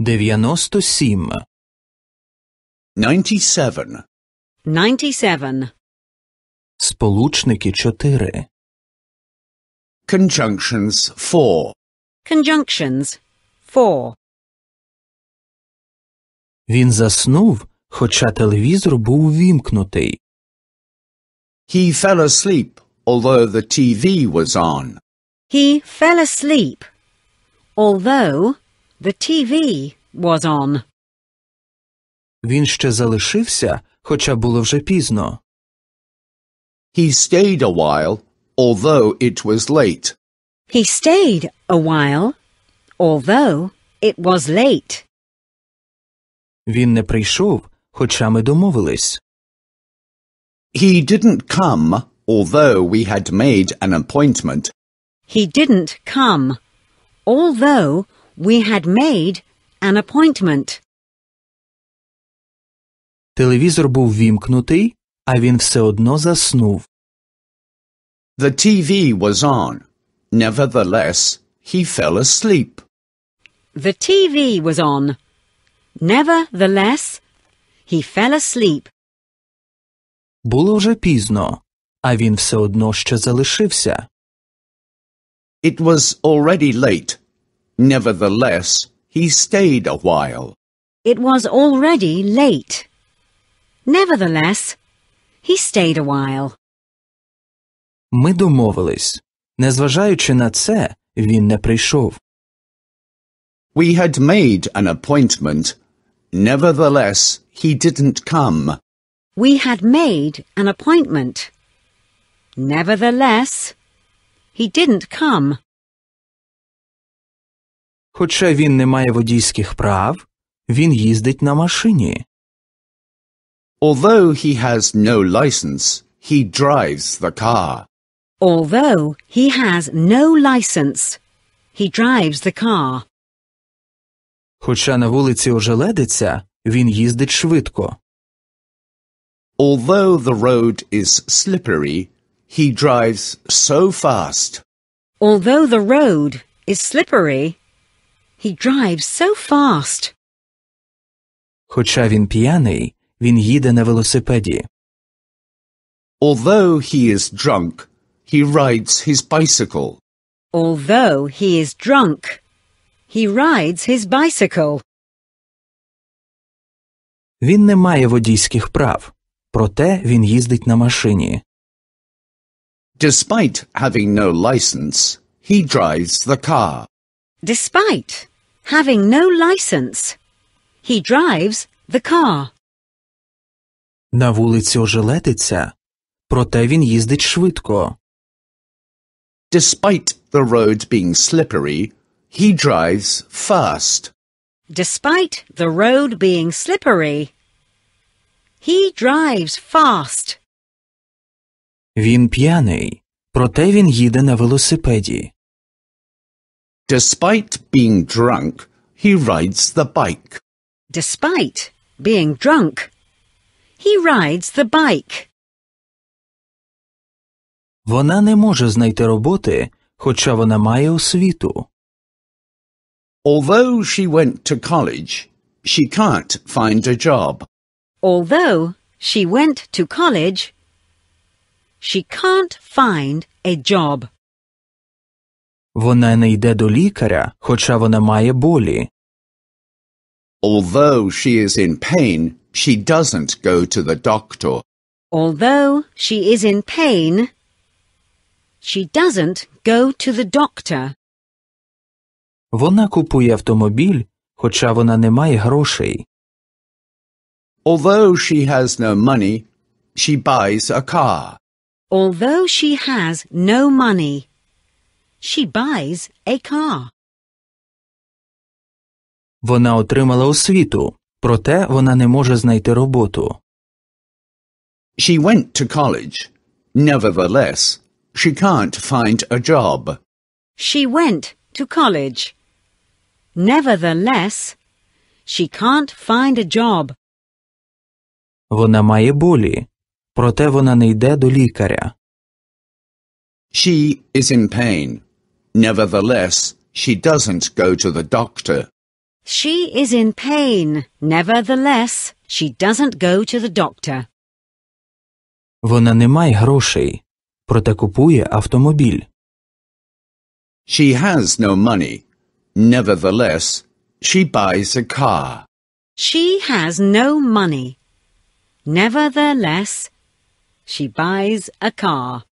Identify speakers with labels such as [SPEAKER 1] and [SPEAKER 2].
[SPEAKER 1] 97 97
[SPEAKER 2] 97
[SPEAKER 1] Сполучники 4 Conjunctions 4
[SPEAKER 2] Conjunctions
[SPEAKER 1] 4 Він заснув, хоча телевізор
[SPEAKER 3] був вімкнутий. He fell asleep although the TV was on.
[SPEAKER 2] He fell asleep although the TV was on.
[SPEAKER 1] Він ще залишився,
[SPEAKER 3] хоча було вже пізно. He stayed a while, although it was late.
[SPEAKER 2] He stayed a while, although
[SPEAKER 1] it was late. Він не прийшов, хоча ми домовились.
[SPEAKER 3] He didn't come, although we had made an appointment.
[SPEAKER 2] He didn't come, although we had made an appointment.
[SPEAKER 3] Телевізор
[SPEAKER 1] був вімкнутий, а він все одно заснув.
[SPEAKER 3] The TV was on. Nevertheless, he fell asleep.
[SPEAKER 2] The TV was on. Nevertheless, he fell asleep.
[SPEAKER 1] Було вже пізно, а він все одно ще залишився.
[SPEAKER 3] It was already late, Nevertheless, he stayed a while.
[SPEAKER 2] It was already late. Nevertheless, he stayed a while.
[SPEAKER 3] Ми домовились. Незважаючи на це, він не прийшов. We had made an appointment. Nevertheless, he didn't come.
[SPEAKER 2] We had made an appointment. Nevertheless, he didn't come.
[SPEAKER 1] Хоча він не має
[SPEAKER 3] водійських прав, він їздить на машині. Although he has no license, he drives the car.
[SPEAKER 1] Although
[SPEAKER 2] he has no license, he drives the car.
[SPEAKER 1] Хоча на вулиці він їздить швидко.
[SPEAKER 3] Although the road is slippery, he drives so fast.
[SPEAKER 2] Although the road is slippery, he drives so fast.
[SPEAKER 1] Хоча він п'яний, він їде на
[SPEAKER 3] велосипеді. Although he is drunk, he rides his bicycle.
[SPEAKER 2] Although he is drunk, he rides his bicycle.
[SPEAKER 1] Він не має водійських
[SPEAKER 3] прав, проте він їздить на машині. Despite having no license, he drives the car. Despite
[SPEAKER 2] having no license. He drives the car.
[SPEAKER 3] На вулиці ожеледиться, проте він їздить швидко. Despite the road being slippery, he drives fast.
[SPEAKER 2] Despite the road being slippery, he drives fast.
[SPEAKER 1] Він п'яний, проте він
[SPEAKER 3] їде на велосипеді. Despite being drunk, he rides the bike.
[SPEAKER 2] Despite being drunk, he rides the bike.
[SPEAKER 3] Вона не може
[SPEAKER 1] знайти роботи, хоча вона має освіту. Although
[SPEAKER 3] she went to college, she can't find a job.
[SPEAKER 2] Although she went to college, she can't find a job.
[SPEAKER 1] Вона не йде до лікаря, хоча вона має болі.
[SPEAKER 3] Although she is in pain, she doesn't go to the doctor.
[SPEAKER 2] Although she is in pain, she doesn't go to the doctor.
[SPEAKER 1] Вона купує автомобіль,
[SPEAKER 3] хоча вона не має грошей. Although she has no money, she buys a car. Although she has no
[SPEAKER 2] money, she buys a car.
[SPEAKER 1] Вона отримала освіту, проте вона не може знайти роботу.
[SPEAKER 3] She went to college. Nevertheless, she can't find a job.
[SPEAKER 2] She went to college. Nevertheless, she can't find a job.
[SPEAKER 3] Вона має болі, проте вона не йде до лікаря. She is in pain. Nevertheless, she doesn't go to the doctor.
[SPEAKER 2] She is in pain. Nevertheless, she doesn't go to the doctor.
[SPEAKER 1] Вона не має грошей, проте купує автомобіль.
[SPEAKER 3] She has no money. Nevertheless, she buys a car.
[SPEAKER 2] She has no money. Nevertheless, she buys a car.